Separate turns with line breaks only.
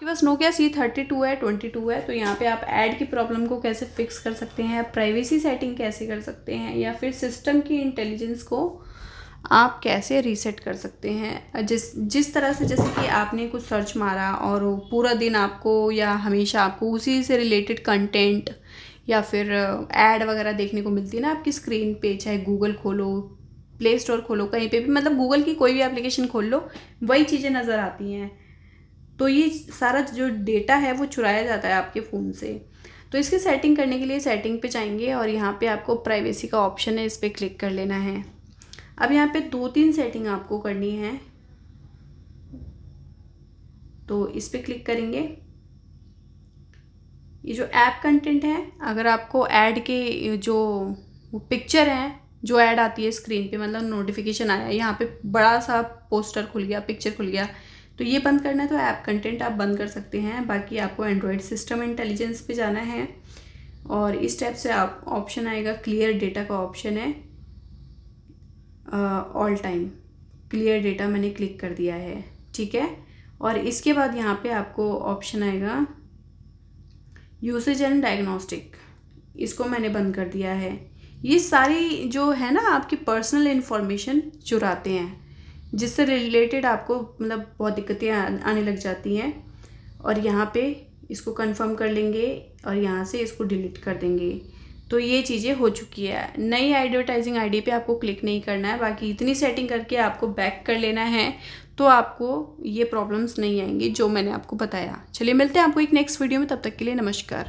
कि बस Nokia C thirty two है ट्वेंटी टू है तो यहाँ पे आप ऐड की प्रॉब्लम को कैसे फिक्स कर सकते हैं प्राइवेसी सेटिंग कैसे कर सकते हैं या फिर सिस्टम की इंटेलिजेंस को आप कैसे रीसेट कर सकते हैं जिस जिस तरह से जैसे कि आपने कुछ सर्च मारा और पूरा दिन आपको या हमेशा आपको उसी से रिलेटेड कंटेंट या फिर ऐड वगैरह देखने को मिलती है ना आपकी स्क्रीन पे चाहे गूगल खोलो प्ले स्टोर खोलो कहीं पे भी मतलब गूगल की कोई भी एप्लीकेशन खोल लो वही चीज़ें नज़र आती हैं तो ये सारा जो डेटा है वो चुराया जाता है आपके फ़ोन से तो इसकी सेटिंग करने के लिए सेटिंग पे जाएंगे और यहाँ पे आपको प्राइवेसी का ऑप्शन है इस पर क्लिक कर लेना है अब यहाँ पे दो तीन सेटिंग आपको करनी है तो इस पर क्लिक करेंगे ये जो ऐप कंटेंट है अगर आपको ऐड के जो पिक्चर है जो ऐड आती है स्क्रीन पे मतलब नोटिफिकेशन आया यहाँ पे बड़ा सा पोस्टर खुल गया पिक्चर खुल गया तो ये बंद करना है तो ऐप कंटेंट आप बंद कर सकते हैं बाकी आपको एंड्रॉयड सिस्टम इंटेलिजेंस पे जाना है और इस टाइप से आप ऑप्शन आएगा क्लियर डेटा का ऑप्शन है ऑल टाइम क्लियर डेटा मैंने क्लिक कर दिया है ठीक है और इसके बाद यहाँ पे आपको ऑप्शन आएगा यूसेज एंड डायग्नोस्टिक इसको मैंने बंद कर दिया है ये सारी जो है ना आपकी पर्सनल इन्फॉर्मेशन चुराते हैं जिससे रिलेटेड आपको मतलब बहुत दिक्कतें आने लग जाती हैं और यहाँ पे इसको कंफर्म कर लेंगे और यहाँ से इसको डिलीट कर देंगे तो ये चीज़ें हो चुकी है नई एडवर्टाइजिंग आईडी पे आपको क्लिक नहीं करना है बाकी इतनी सेटिंग करके आपको बैक कर लेना है तो आपको ये प्रॉब्लम्स नहीं आएंगी जो मैंने आपको बताया चलिए मिलते हैं आपको एक नेक्स्ट वीडियो में तब तक के लिए नमस्कार